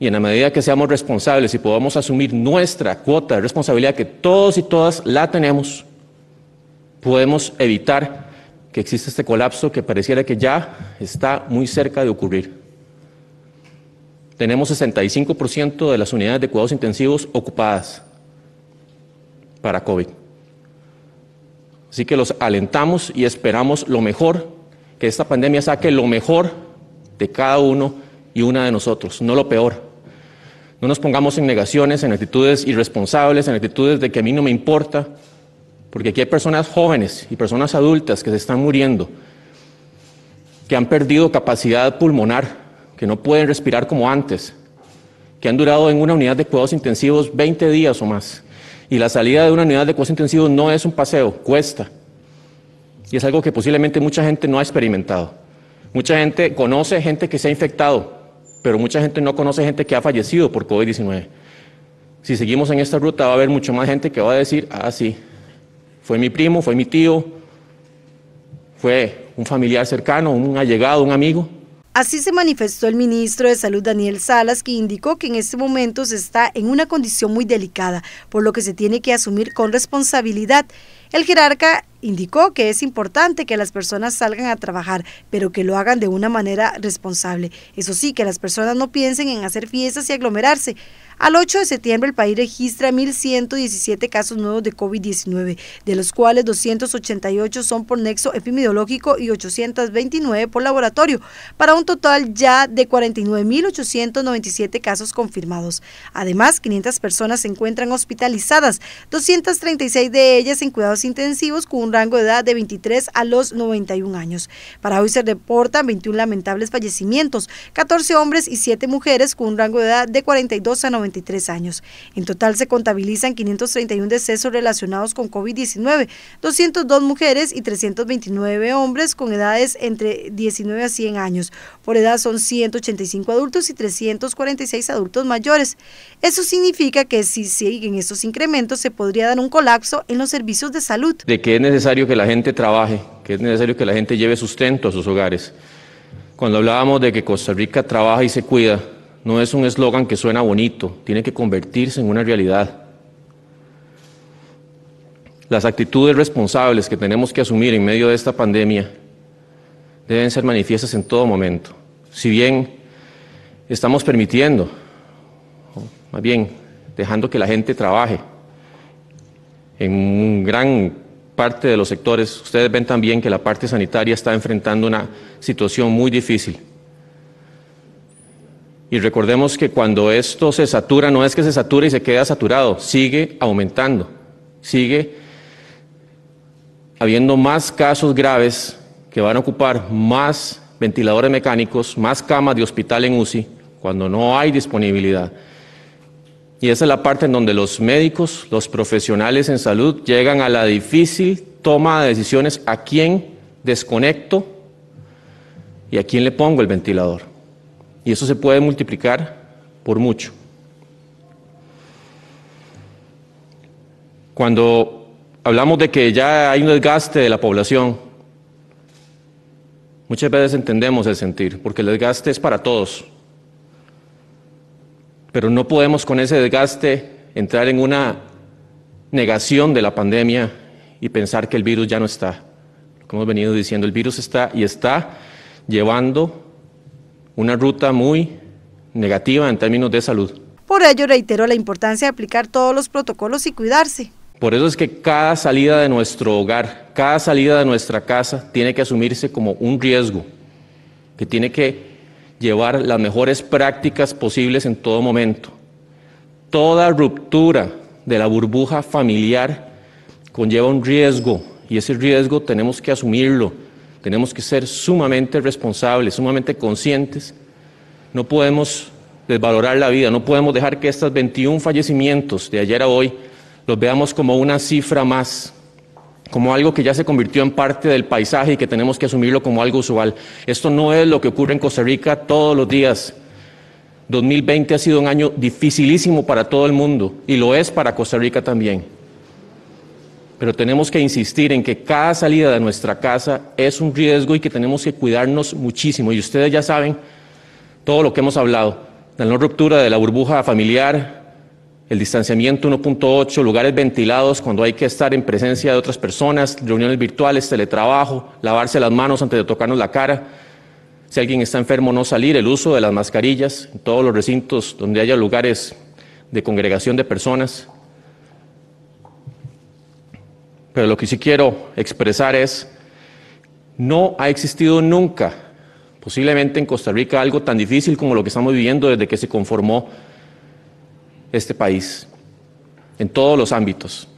Y en la medida que seamos responsables y podamos asumir nuestra cuota de responsabilidad, que todos y todas la tenemos, podemos evitar que exista este colapso que pareciera que ya está muy cerca de ocurrir. Tenemos 65% de las unidades de cuidados intensivos ocupadas para COVID. Así que los alentamos y esperamos lo mejor, que esta pandemia saque lo mejor de cada uno y una de nosotros, no lo peor. No nos pongamos en negaciones, en actitudes irresponsables, en actitudes de que a mí no me importa, porque aquí hay personas jóvenes y personas adultas que se están muriendo, que han perdido capacidad pulmonar, que no pueden respirar como antes, que han durado en una unidad de cuidados intensivos 20 días o más. Y la salida de una unidad de cuidados intensivos no es un paseo, cuesta. Y es algo que posiblemente mucha gente no ha experimentado. Mucha gente conoce gente que se ha infectado pero mucha gente no conoce gente que ha fallecido por COVID-19. Si seguimos en esta ruta va a haber mucha más gente que va a decir, ah, sí, fue mi primo, fue mi tío, fue un familiar cercano, un allegado, un amigo. Así se manifestó el ministro de Salud Daniel Salas, que indicó que en este momento se está en una condición muy delicada, por lo que se tiene que asumir con responsabilidad. El jerarca Indicó que es importante que las personas salgan a trabajar, pero que lo hagan de una manera responsable. Eso sí, que las personas no piensen en hacer fiestas y aglomerarse. Al 8 de septiembre el país registra 1.117 casos nuevos de COVID-19, de los cuales 288 son por nexo epidemiológico y 829 por laboratorio, para un total ya de 49.897 casos confirmados. Además, 500 personas se encuentran hospitalizadas, 236 de ellas en cuidados intensivos con rango de edad de 23 a los 91 años. Para hoy se reportan 21 lamentables fallecimientos, 14 hombres y 7 mujeres con un rango de edad de 42 a 93 años. En total se contabilizan 531 decesos relacionados con COVID-19, 202 mujeres y 329 hombres con edades entre 19 a 100 años. Por edad son 185 adultos y 346 adultos mayores. Eso significa que si siguen estos incrementos se podría dar un colapso en los servicios de salud. De que necesario que la gente trabaje, que es necesario que la gente lleve sustento a sus hogares. Cuando hablábamos de que Costa Rica trabaja y se cuida, no es un eslogan que suena bonito, tiene que convertirse en una realidad. Las actitudes responsables que tenemos que asumir en medio de esta pandemia deben ser manifiestas en todo momento. Si bien estamos permitiendo, más bien dejando que la gente trabaje en un gran parte de los sectores, ustedes ven también que la parte sanitaria está enfrentando una situación muy difícil. Y recordemos que cuando esto se satura, no es que se satura y se queda saturado, sigue aumentando, sigue habiendo más casos graves que van a ocupar más ventiladores mecánicos, más camas de hospital en UCI, cuando no hay disponibilidad. Y esa es la parte en donde los médicos, los profesionales en salud llegan a la difícil toma de decisiones a quién desconecto y a quién le pongo el ventilador. Y eso se puede multiplicar por mucho. Cuando hablamos de que ya hay un desgaste de la población, muchas veces entendemos el sentir, porque el desgaste es para todos. Pero no podemos con ese desgaste entrar en una negación de la pandemia y pensar que el virus ya no está. Como hemos venido diciendo, el virus está y está llevando una ruta muy negativa en términos de salud. Por ello reitero la importancia de aplicar todos los protocolos y cuidarse. Por eso es que cada salida de nuestro hogar, cada salida de nuestra casa tiene que asumirse como un riesgo, que tiene que llevar las mejores prácticas posibles en todo momento. Toda ruptura de la burbuja familiar conlleva un riesgo y ese riesgo tenemos que asumirlo. Tenemos que ser sumamente responsables, sumamente conscientes. No podemos desvalorar la vida, no podemos dejar que estos 21 fallecimientos de ayer a hoy los veamos como una cifra más, como algo que ya se convirtió en parte del paisaje y que tenemos que asumirlo como algo usual. Esto no es lo que ocurre en Costa Rica todos los días. 2020 ha sido un año dificilísimo para todo el mundo y lo es para Costa Rica también. Pero tenemos que insistir en que cada salida de nuestra casa es un riesgo y que tenemos que cuidarnos muchísimo. Y ustedes ya saben todo lo que hemos hablado, la no ruptura de la burbuja familiar, el distanciamiento 1.8, lugares ventilados cuando hay que estar en presencia de otras personas, reuniones virtuales, teletrabajo, lavarse las manos antes de tocarnos la cara, si alguien está enfermo no salir, el uso de las mascarillas en todos los recintos donde haya lugares de congregación de personas. Pero lo que sí quiero expresar es, no ha existido nunca, posiblemente en Costa Rica, algo tan difícil como lo que estamos viviendo desde que se conformó este país, en todos los ámbitos.